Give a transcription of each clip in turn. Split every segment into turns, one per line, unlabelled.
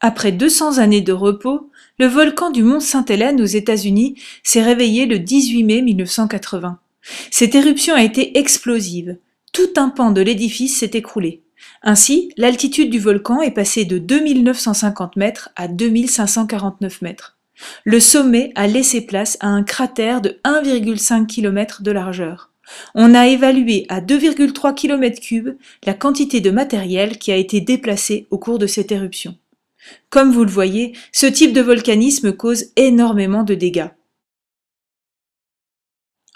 Après 200 années de repos, le volcan du mont saint hélène aux États-Unis s'est réveillé le 18 mai 1980. Cette éruption a été explosive. Tout un pan de l'édifice s'est écroulé. Ainsi, l'altitude du volcan est passée de 2950 mètres à 2549 mètres. Le sommet a laissé place à un cratère de 1,5 km de largeur. On a évalué à 2,3 km3 la quantité de matériel qui a été déplacé au cours de cette éruption. Comme vous le voyez, ce type de volcanisme cause énormément de dégâts.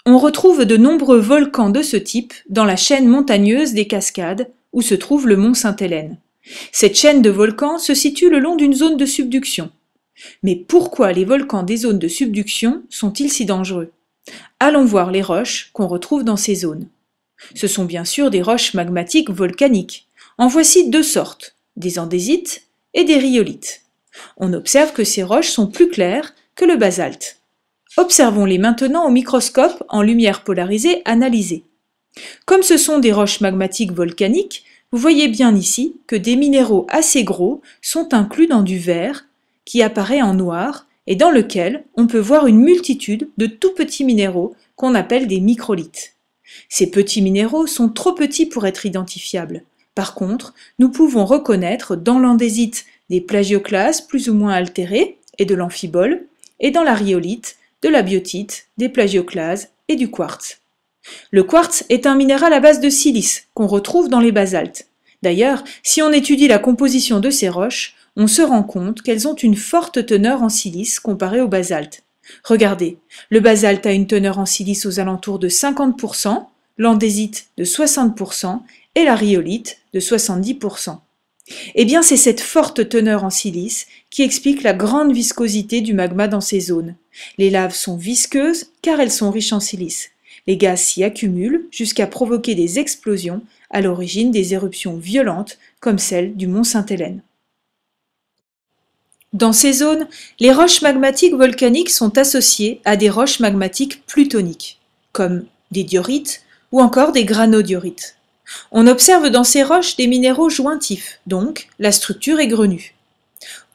On retrouve de nombreux volcans de ce type dans la chaîne montagneuse des Cascades, où se trouve le mont Sainte-Hélène. Cette chaîne de volcans se situe le long d'une zone de subduction. Mais pourquoi les volcans des zones de subduction sont-ils si dangereux Allons voir les roches qu'on retrouve dans ces zones. Ce sont bien sûr des roches magmatiques volcaniques. En voici deux sortes, des andésites et des rhyolites. On observe que ces roches sont plus claires que le basalte. Observons-les maintenant au microscope en lumière polarisée analysée. Comme ce sont des roches magmatiques volcaniques, vous voyez bien ici que des minéraux assez gros sont inclus dans du vert qui apparaît en noir et dans lequel on peut voir une multitude de tout petits minéraux qu'on appelle des microlites. Ces petits minéraux sont trop petits pour être identifiables. Par contre, nous pouvons reconnaître dans l'andésite des plagioclases plus ou moins altérées et de l'amphibole, et dans la rhyolite, de la biotite, des plagioclases et du quartz. Le quartz est un minéral à base de silice qu'on retrouve dans les basaltes. D'ailleurs, si on étudie la composition de ces roches, on se rend compte qu'elles ont une forte teneur en silice comparée au basalte. Regardez, le basalte a une teneur en silice aux alentours de 50%, l'andésite de 60% et la rhyolite de 70%. Eh bien, c'est cette forte teneur en silice qui explique la grande viscosité du magma dans ces zones. Les laves sont visqueuses car elles sont riches en silice. Les gaz s'y accumulent jusqu'à provoquer des explosions à l'origine des éruptions violentes comme celle du mont Sainte-Hélène. Dans ces zones, les roches magmatiques volcaniques sont associées à des roches magmatiques plutoniques, comme des diorites ou encore des granodiorites. On observe dans ces roches des minéraux jointifs, donc la structure est grenue.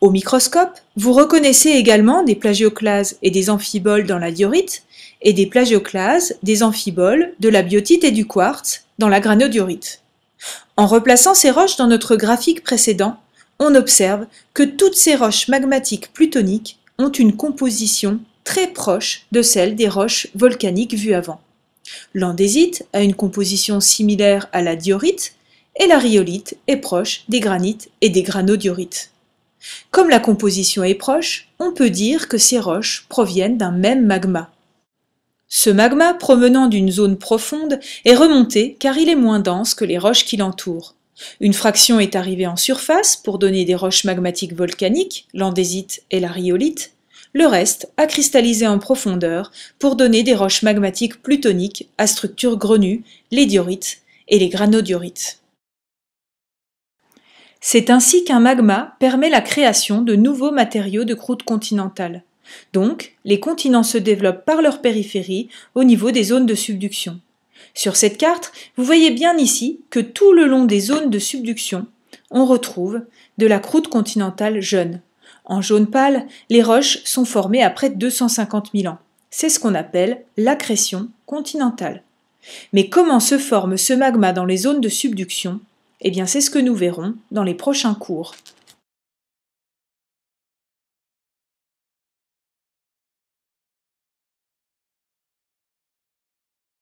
Au microscope, vous reconnaissez également des plagioclases et des amphiboles dans la diorite et des plagioclases, des amphiboles, de la biotite et du quartz dans la granodiorite. En replaçant ces roches dans notre graphique précédent, on observe que toutes ces roches magmatiques plutoniques ont une composition très proche de celle des roches volcaniques vues avant. L'andésite a une composition similaire à la diorite et la rhyolite est proche des granites et des granodiorites. Comme la composition est proche, on peut dire que ces roches proviennent d'un même magma. Ce magma provenant d'une zone profonde est remonté car il est moins dense que les roches qui l'entourent. Une fraction est arrivée en surface pour donner des roches magmatiques volcaniques, l'andésite et la rhyolite, le reste a cristallisé en profondeur pour donner des roches magmatiques plutoniques à structure grenue, les diorites et les granodiorites. C'est ainsi qu'un magma permet la création de nouveaux matériaux de croûte continentale. Donc, les continents se développent par leur périphérie au niveau des zones de subduction. Sur cette carte, vous voyez bien ici que tout le long des zones de subduction, on retrouve de la croûte continentale jeune. En jaune pâle, les roches sont formées après 250 000 ans. C'est ce qu'on appelle l'accrétion continentale. Mais comment se forme ce magma dans les zones de subduction Eh bien, c'est ce que nous verrons dans les prochains cours.